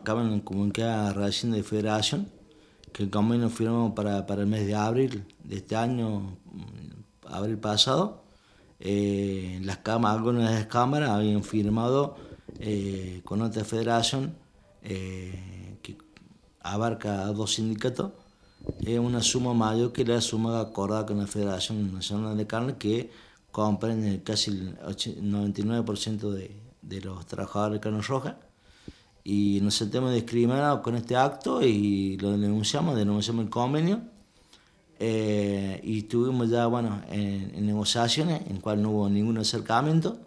acaban de comunicar a Racing de Federación que el convenio firmó para, para el mes de abril de este año, mm, abril pasado, eh, las cámaras, algunas de las cámaras habían firmado eh, con otra federación eh, que abarca a dos sindicatos, una suma mayor que la suma acordada con la Federación Nacional de Carne que comprende casi el 99% de, de los trabajadores de carne roja y nos sentimos discriminados con este acto y lo denunciamos, denunciamos el convenio eh, y estuvimos ya bueno, en, negociaciones en cual no hubo ningún acercamiento.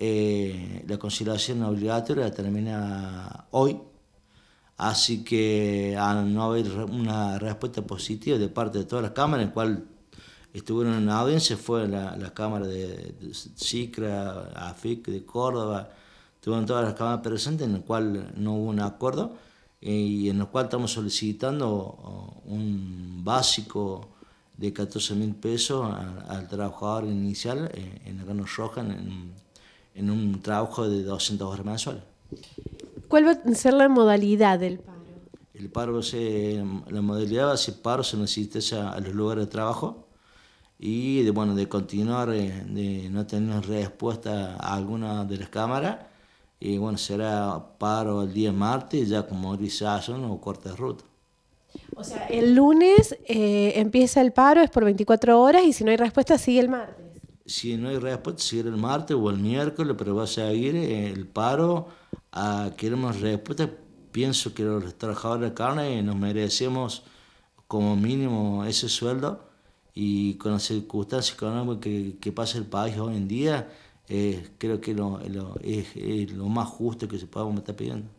Eh, la conciliación obligatoria termina hoy, así que no haber una respuesta positiva de parte de todas las cámaras, en cual estuvieron en audiencia, fue la, la cámara de, SICRA, AFIC de Córdoba, en todas las cámaras presentes, en el cual no hubo un acuerdo eh, y en el cual estamos solicitando oh, un básico de 14 mil pesos al, trabajador inicial eh, en la gran Roja en, un trabajo de 200 horas mensuales. ¿Cuál va a ser la modalidad del paro? El paro, la modalidad va a ser paro se necesita a los lugares de trabajo y bueno, de continuar eh, de no tener respuesta a alguna de las cámaras y bueno, será paro el día martes, ya como grisazo o corta ruta. O sea, el lunes eh, empieza el paro, es por 24 horas y si no hay respuesta sigue el martes. Si no hay respuesta sigue el martes o el miércoles, pero va a seguir eh, el paro. Ah, queremos respuesta. Pienso que los trabajadores de carne nos merecemos como mínimo ese sueldo y con las circunstancias económicas que, que pasa el país hoy en día creo que es, lo más justo que se podamos estar pidiendo.